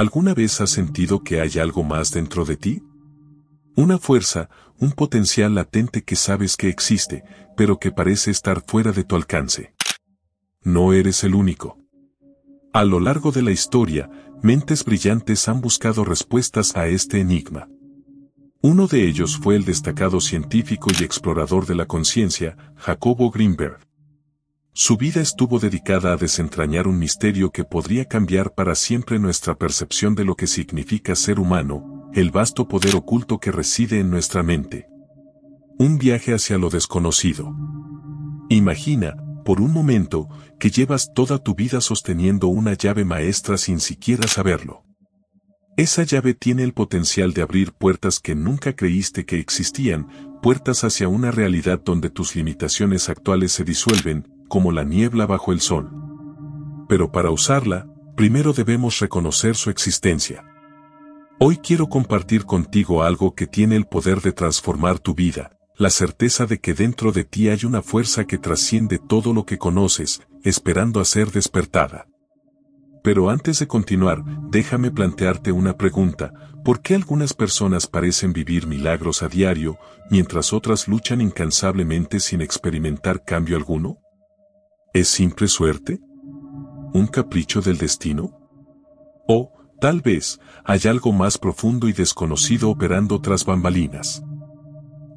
¿Alguna vez has sentido que hay algo más dentro de ti? Una fuerza, un potencial latente que sabes que existe, pero que parece estar fuera de tu alcance. No eres el único. A lo largo de la historia, mentes brillantes han buscado respuestas a este enigma. Uno de ellos fue el destacado científico y explorador de la conciencia, Jacobo Greenberg. Su vida estuvo dedicada a desentrañar un misterio que podría cambiar para siempre nuestra percepción de lo que significa ser humano, el vasto poder oculto que reside en nuestra mente. Un viaje hacia lo desconocido. Imagina, por un momento, que llevas toda tu vida sosteniendo una llave maestra sin siquiera saberlo. Esa llave tiene el potencial de abrir puertas que nunca creíste que existían, puertas hacia una realidad donde tus limitaciones actuales se disuelven, como la niebla bajo el sol. Pero para usarla, primero debemos reconocer su existencia. Hoy quiero compartir contigo algo que tiene el poder de transformar tu vida, la certeza de que dentro de ti hay una fuerza que trasciende todo lo que conoces, esperando a ser despertada. Pero antes de continuar, déjame plantearte una pregunta, ¿por qué algunas personas parecen vivir milagros a diario, mientras otras luchan incansablemente sin experimentar cambio alguno? ¿Es simple suerte? ¿Un capricho del destino? O, tal vez, hay algo más profundo y desconocido operando tras bambalinas.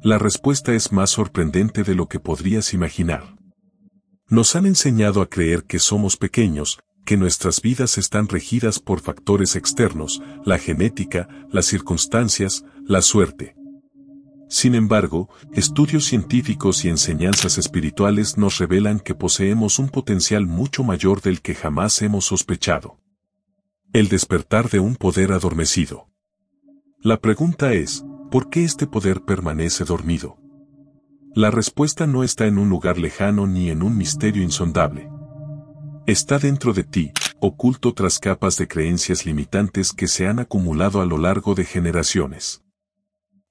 La respuesta es más sorprendente de lo que podrías imaginar. Nos han enseñado a creer que somos pequeños, que nuestras vidas están regidas por factores externos, la genética, las circunstancias, la suerte. Sin embargo, estudios científicos y enseñanzas espirituales nos revelan que poseemos un potencial mucho mayor del que jamás hemos sospechado. El despertar de un poder adormecido. La pregunta es, ¿por qué este poder permanece dormido? La respuesta no está en un lugar lejano ni en un misterio insondable. Está dentro de ti, oculto tras capas de creencias limitantes que se han acumulado a lo largo de generaciones.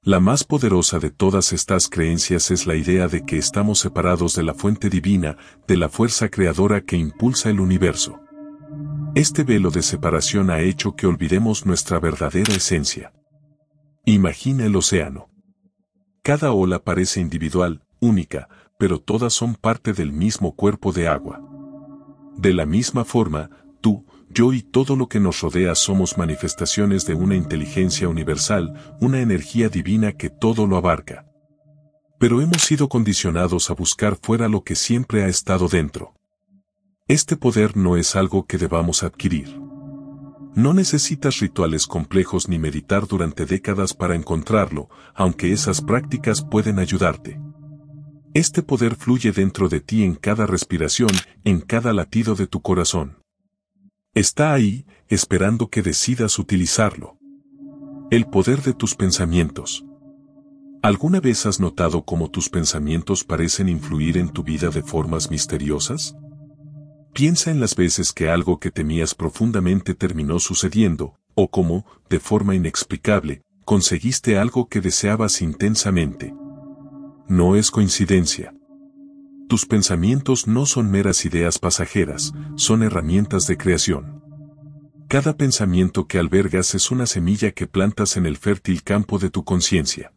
La más poderosa de todas estas creencias es la idea de que estamos separados de la fuente divina, de la fuerza creadora que impulsa el universo. Este velo de separación ha hecho que olvidemos nuestra verdadera esencia. Imagina el océano. Cada ola parece individual, única, pero todas son parte del mismo cuerpo de agua. De la misma forma, tú, yo y todo lo que nos rodea somos manifestaciones de una inteligencia universal, una energía divina que todo lo abarca. Pero hemos sido condicionados a buscar fuera lo que siempre ha estado dentro. Este poder no es algo que debamos adquirir. No necesitas rituales complejos ni meditar durante décadas para encontrarlo, aunque esas prácticas pueden ayudarte. Este poder fluye dentro de ti en cada respiración, en cada latido de tu corazón. Está ahí, esperando que decidas utilizarlo. El poder de tus pensamientos. ¿Alguna vez has notado cómo tus pensamientos parecen influir en tu vida de formas misteriosas? Piensa en las veces que algo que temías profundamente terminó sucediendo, o cómo, de forma inexplicable, conseguiste algo que deseabas intensamente. No es coincidencia. Tus pensamientos no son meras ideas pasajeras, son herramientas de creación. Cada pensamiento que albergas es una semilla que plantas en el fértil campo de tu conciencia.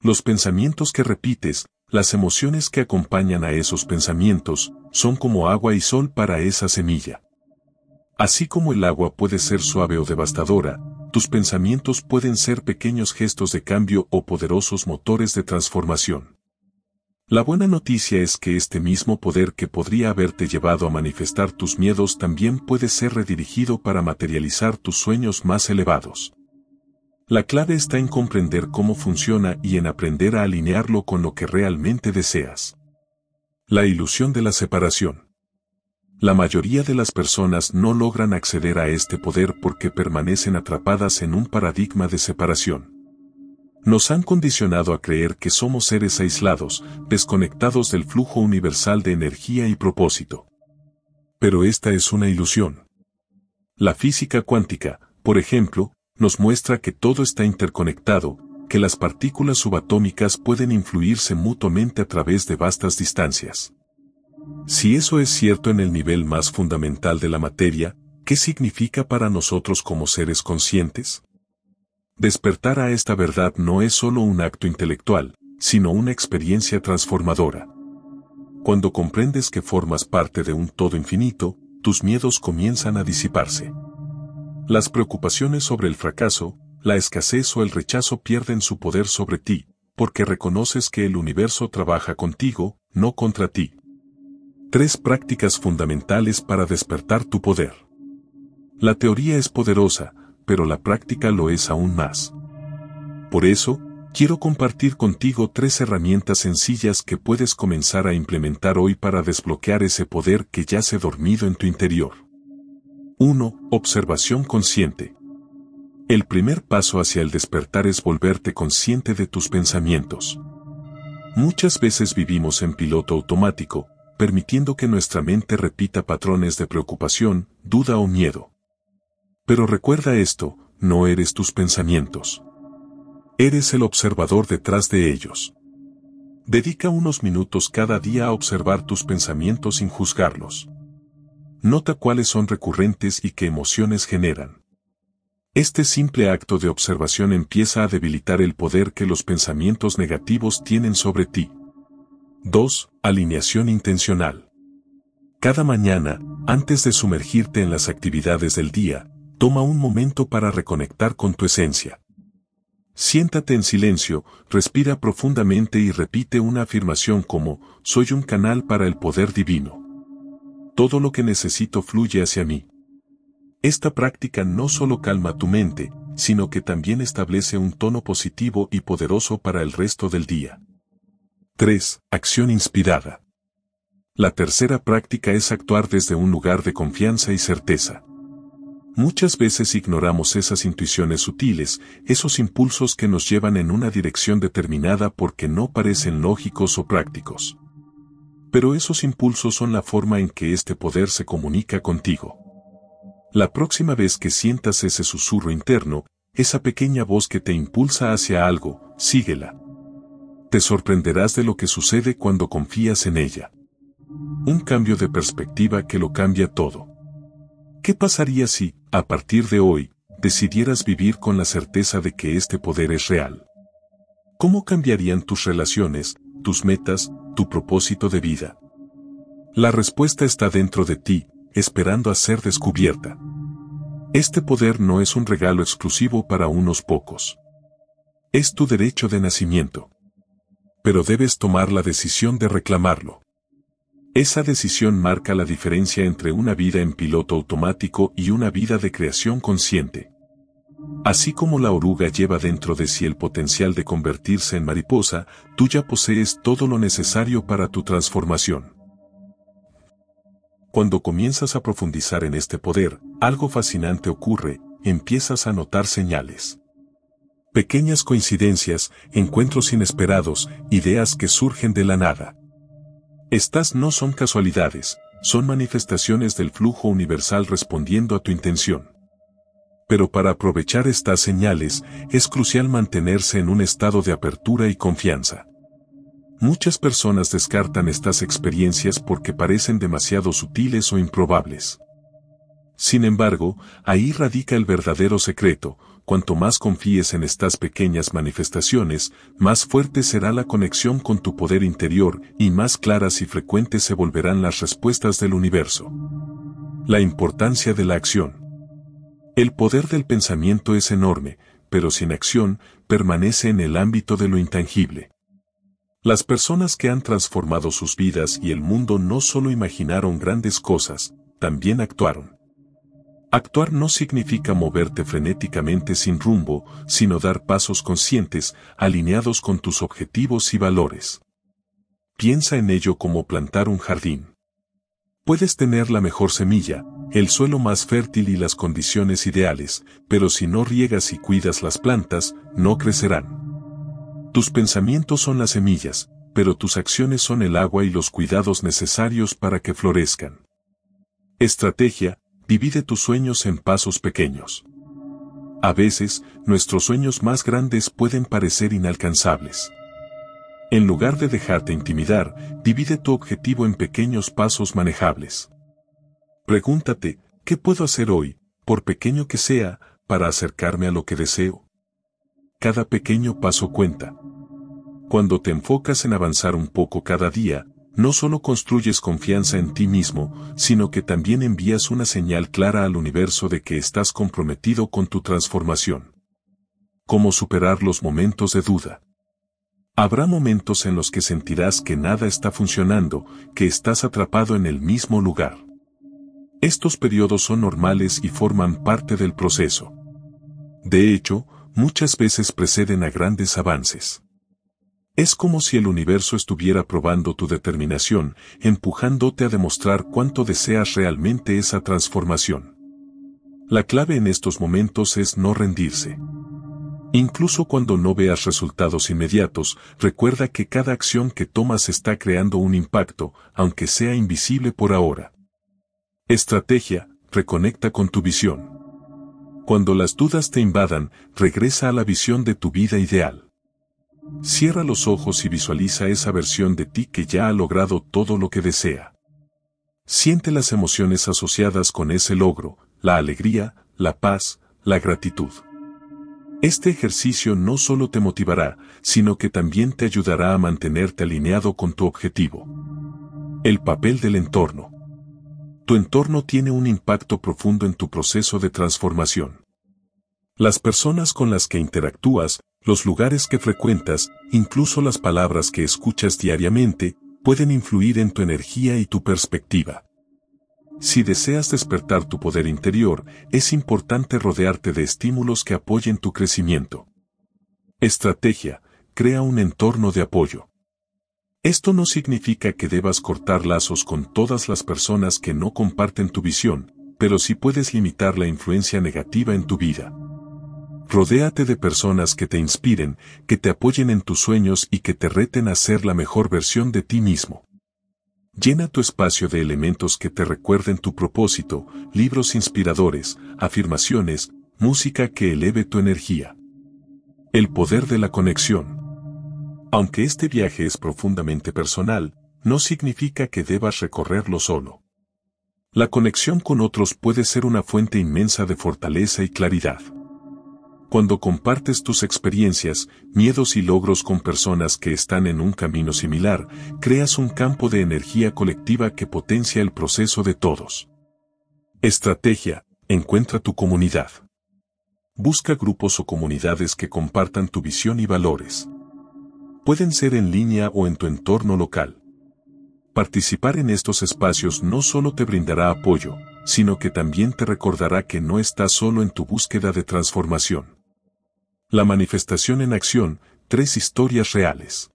Los pensamientos que repites, las emociones que acompañan a esos pensamientos, son como agua y sol para esa semilla. Así como el agua puede ser suave o devastadora, tus pensamientos pueden ser pequeños gestos de cambio o poderosos motores de transformación. La buena noticia es que este mismo poder que podría haberte llevado a manifestar tus miedos también puede ser redirigido para materializar tus sueños más elevados. La clave está en comprender cómo funciona y en aprender a alinearlo con lo que realmente deseas. La ilusión de la separación. La mayoría de las personas no logran acceder a este poder porque permanecen atrapadas en un paradigma de separación nos han condicionado a creer que somos seres aislados, desconectados del flujo universal de energía y propósito. Pero esta es una ilusión. La física cuántica, por ejemplo, nos muestra que todo está interconectado, que las partículas subatómicas pueden influirse mutuamente a través de vastas distancias. Si eso es cierto en el nivel más fundamental de la materia, ¿qué significa para nosotros como seres conscientes? Despertar a esta verdad no es solo un acto intelectual, sino una experiencia transformadora. Cuando comprendes que formas parte de un todo infinito, tus miedos comienzan a disiparse. Las preocupaciones sobre el fracaso, la escasez o el rechazo pierden su poder sobre ti, porque reconoces que el universo trabaja contigo, no contra ti. Tres prácticas fundamentales para despertar tu poder. La teoría es poderosa, pero la práctica lo es aún más. Por eso, quiero compartir contigo tres herramientas sencillas que puedes comenzar a implementar hoy para desbloquear ese poder que ya ha dormido en tu interior. 1. Observación consciente. El primer paso hacia el despertar es volverte consciente de tus pensamientos. Muchas veces vivimos en piloto automático, permitiendo que nuestra mente repita patrones de preocupación, duda o miedo. Pero recuerda esto, no eres tus pensamientos. Eres el observador detrás de ellos. Dedica unos minutos cada día a observar tus pensamientos sin juzgarlos. Nota cuáles son recurrentes y qué emociones generan. Este simple acto de observación empieza a debilitar el poder que los pensamientos negativos tienen sobre ti. 2. Alineación intencional. Cada mañana, antes de sumergirte en las actividades del día, Toma un momento para reconectar con tu esencia. Siéntate en silencio, respira profundamente y repite una afirmación como, soy un canal para el poder divino. Todo lo que necesito fluye hacia mí. Esta práctica no solo calma tu mente, sino que también establece un tono positivo y poderoso para el resto del día. 3. Acción inspirada. La tercera práctica es actuar desde un lugar de confianza y certeza. Muchas veces ignoramos esas intuiciones sutiles, esos impulsos que nos llevan en una dirección determinada porque no parecen lógicos o prácticos. Pero esos impulsos son la forma en que este poder se comunica contigo. La próxima vez que sientas ese susurro interno, esa pequeña voz que te impulsa hacia algo, síguela. Te sorprenderás de lo que sucede cuando confías en ella. Un cambio de perspectiva que lo cambia todo. ¿Qué pasaría si, a partir de hoy, decidieras vivir con la certeza de que este poder es real? ¿Cómo cambiarían tus relaciones, tus metas, tu propósito de vida? La respuesta está dentro de ti, esperando a ser descubierta. Este poder no es un regalo exclusivo para unos pocos. Es tu derecho de nacimiento. Pero debes tomar la decisión de reclamarlo. Esa decisión marca la diferencia entre una vida en piloto automático y una vida de creación consciente. Así como la oruga lleva dentro de sí el potencial de convertirse en mariposa, tú ya posees todo lo necesario para tu transformación. Cuando comienzas a profundizar en este poder, algo fascinante ocurre, empiezas a notar señales. Pequeñas coincidencias, encuentros inesperados, ideas que surgen de la nada. Estas no son casualidades, son manifestaciones del flujo universal respondiendo a tu intención. Pero para aprovechar estas señales, es crucial mantenerse en un estado de apertura y confianza. Muchas personas descartan estas experiencias porque parecen demasiado sutiles o improbables. Sin embargo, ahí radica el verdadero secreto, cuanto más confíes en estas pequeñas manifestaciones, más fuerte será la conexión con tu poder interior y más claras y frecuentes se volverán las respuestas del universo. La importancia de la acción. El poder del pensamiento es enorme, pero sin acción, permanece en el ámbito de lo intangible. Las personas que han transformado sus vidas y el mundo no solo imaginaron grandes cosas, también actuaron. Actuar no significa moverte frenéticamente sin rumbo, sino dar pasos conscientes, alineados con tus objetivos y valores. Piensa en ello como plantar un jardín. Puedes tener la mejor semilla, el suelo más fértil y las condiciones ideales, pero si no riegas y cuidas las plantas, no crecerán. Tus pensamientos son las semillas, pero tus acciones son el agua y los cuidados necesarios para que florezcan. Estrategia, divide tus sueños en pasos pequeños. A veces, nuestros sueños más grandes pueden parecer inalcanzables. En lugar de dejarte intimidar, divide tu objetivo en pequeños pasos manejables. Pregúntate, ¿qué puedo hacer hoy, por pequeño que sea, para acercarme a lo que deseo? Cada pequeño paso cuenta. Cuando te enfocas en avanzar un poco cada día, no solo construyes confianza en ti mismo, sino que también envías una señal clara al universo de que estás comprometido con tu transformación. ¿Cómo superar los momentos de duda? Habrá momentos en los que sentirás que nada está funcionando, que estás atrapado en el mismo lugar. Estos periodos son normales y forman parte del proceso. De hecho, muchas veces preceden a grandes avances. Es como si el universo estuviera probando tu determinación, empujándote a demostrar cuánto deseas realmente esa transformación. La clave en estos momentos es no rendirse. Incluso cuando no veas resultados inmediatos, recuerda que cada acción que tomas está creando un impacto, aunque sea invisible por ahora. Estrategia, reconecta con tu visión. Cuando las dudas te invadan, regresa a la visión de tu vida ideal. Cierra los ojos y visualiza esa versión de ti que ya ha logrado todo lo que desea. Siente las emociones asociadas con ese logro, la alegría, la paz, la gratitud. Este ejercicio no solo te motivará, sino que también te ayudará a mantenerte alineado con tu objetivo. El papel del entorno. Tu entorno tiene un impacto profundo en tu proceso de transformación. Las personas con las que interactúas los lugares que frecuentas, incluso las palabras que escuchas diariamente, pueden influir en tu energía y tu perspectiva. Si deseas despertar tu poder interior, es importante rodearte de estímulos que apoyen tu crecimiento. Estrategia. Crea un entorno de apoyo. Esto no significa que debas cortar lazos con todas las personas que no comparten tu visión, pero sí puedes limitar la influencia negativa en tu vida. Rodéate de personas que te inspiren, que te apoyen en tus sueños y que te reten a ser la mejor versión de ti mismo. Llena tu espacio de elementos que te recuerden tu propósito, libros inspiradores, afirmaciones, música que eleve tu energía. El poder de la conexión. Aunque este viaje es profundamente personal, no significa que debas recorrerlo solo. La conexión con otros puede ser una fuente inmensa de fortaleza y claridad. Cuando compartes tus experiencias, miedos y logros con personas que están en un camino similar, creas un campo de energía colectiva que potencia el proceso de todos. Estrategia. Encuentra tu comunidad. Busca grupos o comunidades que compartan tu visión y valores. Pueden ser en línea o en tu entorno local. Participar en estos espacios no solo te brindará apoyo, sino que también te recordará que no estás solo en tu búsqueda de transformación. La manifestación en acción, tres historias reales.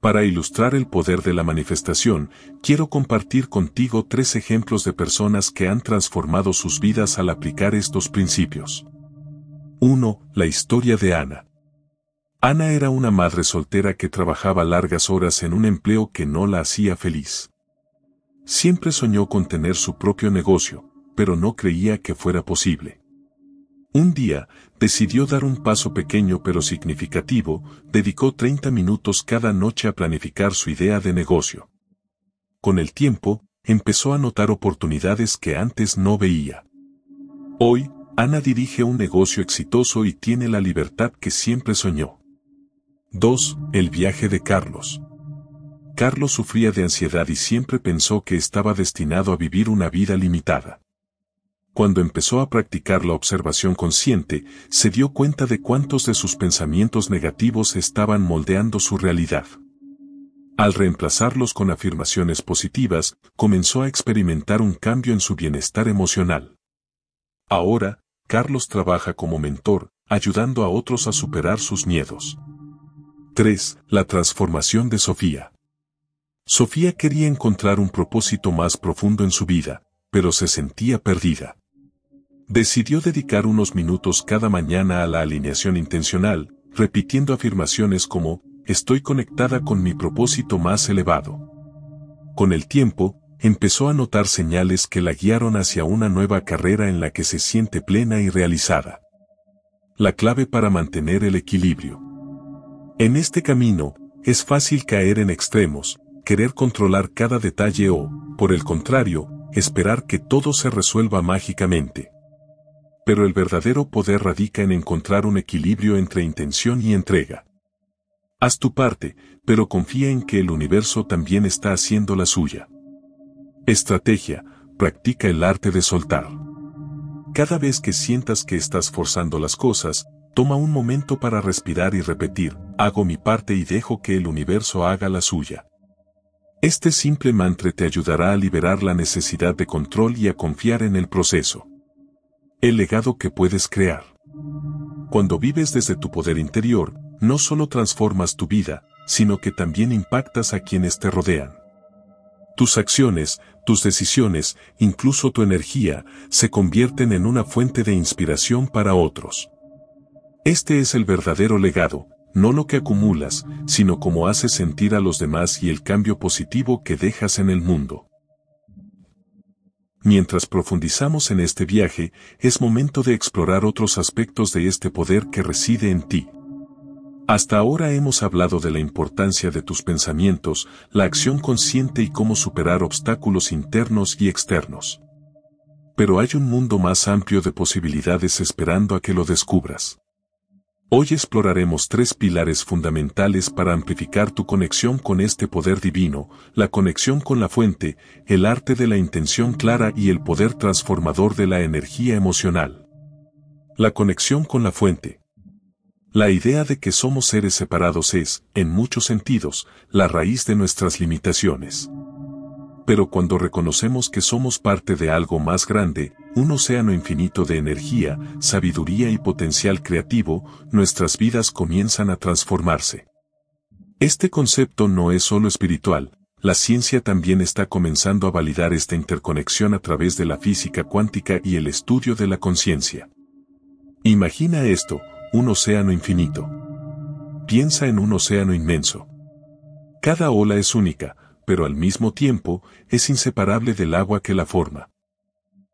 Para ilustrar el poder de la manifestación, quiero compartir contigo tres ejemplos de personas que han transformado sus vidas al aplicar estos principios. 1. La historia de Ana. Ana era una madre soltera que trabajaba largas horas en un empleo que no la hacía feliz. Siempre soñó con tener su propio negocio, pero no creía que fuera posible. Un día, decidió dar un paso pequeño pero significativo, dedicó 30 minutos cada noche a planificar su idea de negocio. Con el tiempo, empezó a notar oportunidades que antes no veía. Hoy, Ana dirige un negocio exitoso y tiene la libertad que siempre soñó. 2. El viaje de Carlos. Carlos sufría de ansiedad y siempre pensó que estaba destinado a vivir una vida limitada. Cuando empezó a practicar la observación consciente, se dio cuenta de cuántos de sus pensamientos negativos estaban moldeando su realidad. Al reemplazarlos con afirmaciones positivas, comenzó a experimentar un cambio en su bienestar emocional. Ahora, Carlos trabaja como mentor, ayudando a otros a superar sus miedos. 3. La transformación de Sofía. Sofía quería encontrar un propósito más profundo en su vida, pero se sentía perdida. Decidió dedicar unos minutos cada mañana a la alineación intencional, repitiendo afirmaciones como, estoy conectada con mi propósito más elevado. Con el tiempo, empezó a notar señales que la guiaron hacia una nueva carrera en la que se siente plena y realizada. La clave para mantener el equilibrio. En este camino, es fácil caer en extremos, querer controlar cada detalle o, por el contrario, esperar que todo se resuelva mágicamente pero el verdadero poder radica en encontrar un equilibrio entre intención y entrega. Haz tu parte, pero confía en que el universo también está haciendo la suya. Estrategia, practica el arte de soltar. Cada vez que sientas que estás forzando las cosas, toma un momento para respirar y repetir, hago mi parte y dejo que el universo haga la suya. Este simple mantra te ayudará a liberar la necesidad de control y a confiar en el proceso el legado que puedes crear. Cuando vives desde tu poder interior, no solo transformas tu vida, sino que también impactas a quienes te rodean. Tus acciones, tus decisiones, incluso tu energía, se convierten en una fuente de inspiración para otros. Este es el verdadero legado, no lo que acumulas, sino cómo haces sentir a los demás y el cambio positivo que dejas en el mundo. Mientras profundizamos en este viaje, es momento de explorar otros aspectos de este poder que reside en ti. Hasta ahora hemos hablado de la importancia de tus pensamientos, la acción consciente y cómo superar obstáculos internos y externos. Pero hay un mundo más amplio de posibilidades esperando a que lo descubras. Hoy exploraremos tres pilares fundamentales para amplificar tu conexión con este poder divino, la conexión con la fuente, el arte de la intención clara y el poder transformador de la energía emocional. La conexión con la fuente. La idea de que somos seres separados es, en muchos sentidos, la raíz de nuestras limitaciones pero cuando reconocemos que somos parte de algo más grande, un océano infinito de energía, sabiduría y potencial creativo, nuestras vidas comienzan a transformarse. Este concepto no es solo espiritual, la ciencia también está comenzando a validar esta interconexión a través de la física cuántica y el estudio de la conciencia. Imagina esto, un océano infinito. Piensa en un océano inmenso. Cada ola es única, pero al mismo tiempo es inseparable del agua que la forma.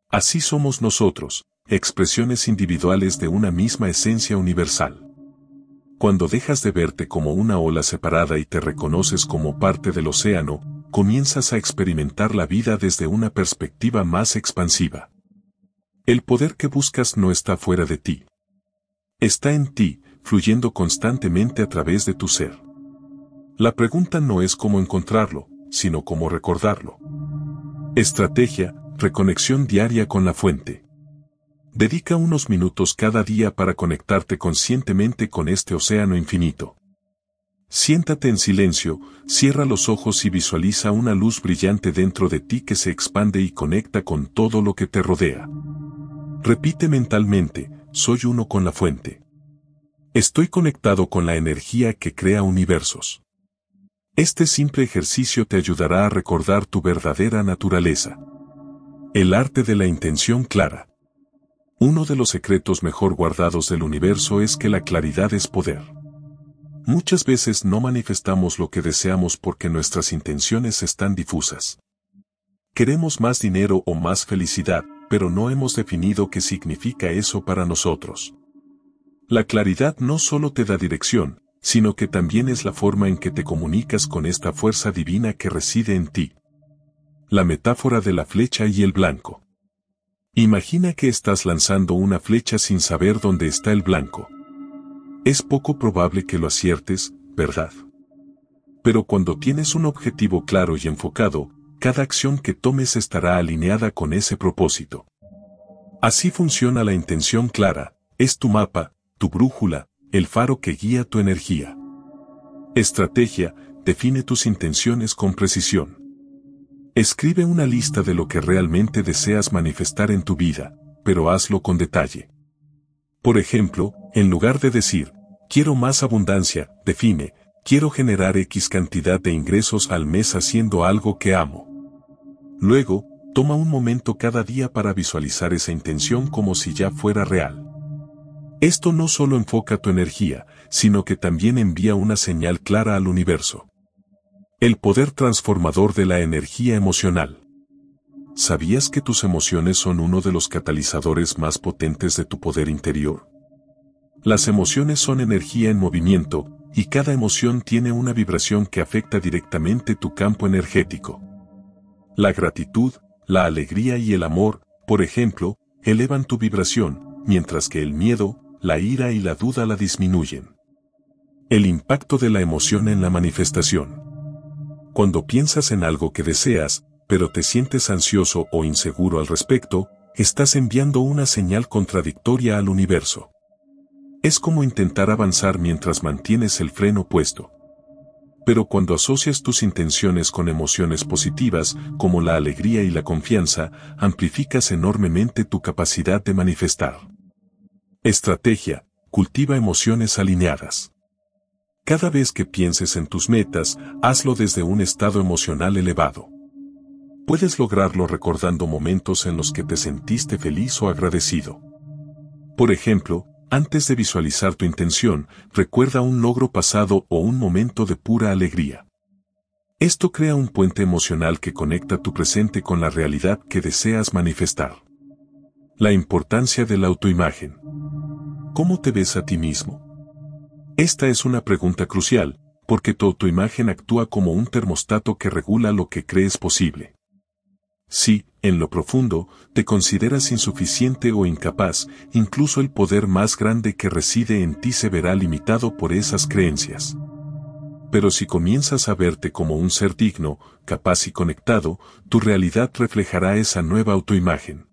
Así somos nosotros, expresiones individuales de una misma esencia universal. Cuando dejas de verte como una ola separada y te reconoces como parte del océano, comienzas a experimentar la vida desde una perspectiva más expansiva. El poder que buscas no está fuera de ti. Está en ti, fluyendo constantemente a través de tu ser. La pregunta no es cómo encontrarlo, sino como recordarlo. Estrategia, reconexión diaria con la fuente. Dedica unos minutos cada día para conectarte conscientemente con este océano infinito. Siéntate en silencio, cierra los ojos y visualiza una luz brillante dentro de ti que se expande y conecta con todo lo que te rodea. Repite mentalmente, soy uno con la fuente. Estoy conectado con la energía que crea universos. Este simple ejercicio te ayudará a recordar tu verdadera naturaleza. El arte de la intención clara. Uno de los secretos mejor guardados del universo es que la claridad es poder. Muchas veces no manifestamos lo que deseamos porque nuestras intenciones están difusas. Queremos más dinero o más felicidad, pero no hemos definido qué significa eso para nosotros. La claridad no solo te da dirección, sino que también es la forma en que te comunicas con esta fuerza divina que reside en ti. La metáfora de la flecha y el blanco. Imagina que estás lanzando una flecha sin saber dónde está el blanco. Es poco probable que lo aciertes, ¿verdad? Pero cuando tienes un objetivo claro y enfocado, cada acción que tomes estará alineada con ese propósito. Así funciona la intención clara, es tu mapa, tu brújula, el faro que guía tu energía. Estrategia, define tus intenciones con precisión. Escribe una lista de lo que realmente deseas manifestar en tu vida, pero hazlo con detalle. Por ejemplo, en lugar de decir, quiero más abundancia, define, quiero generar X cantidad de ingresos al mes haciendo algo que amo. Luego, toma un momento cada día para visualizar esa intención como si ya fuera real. Esto no solo enfoca tu energía, sino que también envía una señal clara al universo. El poder transformador de la energía emocional. ¿Sabías que tus emociones son uno de los catalizadores más potentes de tu poder interior? Las emociones son energía en movimiento, y cada emoción tiene una vibración que afecta directamente tu campo energético. La gratitud, la alegría y el amor, por ejemplo, elevan tu vibración, mientras que el miedo, la ira y la duda la disminuyen. El impacto de la emoción en la manifestación. Cuando piensas en algo que deseas, pero te sientes ansioso o inseguro al respecto, estás enviando una señal contradictoria al universo. Es como intentar avanzar mientras mantienes el freno puesto. Pero cuando asocias tus intenciones con emociones positivas, como la alegría y la confianza, amplificas enormemente tu capacidad de manifestar. Estrategia. Cultiva emociones alineadas. Cada vez que pienses en tus metas, hazlo desde un estado emocional elevado. Puedes lograrlo recordando momentos en los que te sentiste feliz o agradecido. Por ejemplo, antes de visualizar tu intención, recuerda un logro pasado o un momento de pura alegría. Esto crea un puente emocional que conecta tu presente con la realidad que deseas manifestar. La importancia de la autoimagen. ¿Cómo te ves a ti mismo? Esta es una pregunta crucial, porque tu autoimagen actúa como un termostato que regula lo que crees posible. Si, en lo profundo, te consideras insuficiente o incapaz, incluso el poder más grande que reside en ti se verá limitado por esas creencias. Pero si comienzas a verte como un ser digno, capaz y conectado, tu realidad reflejará esa nueva autoimagen.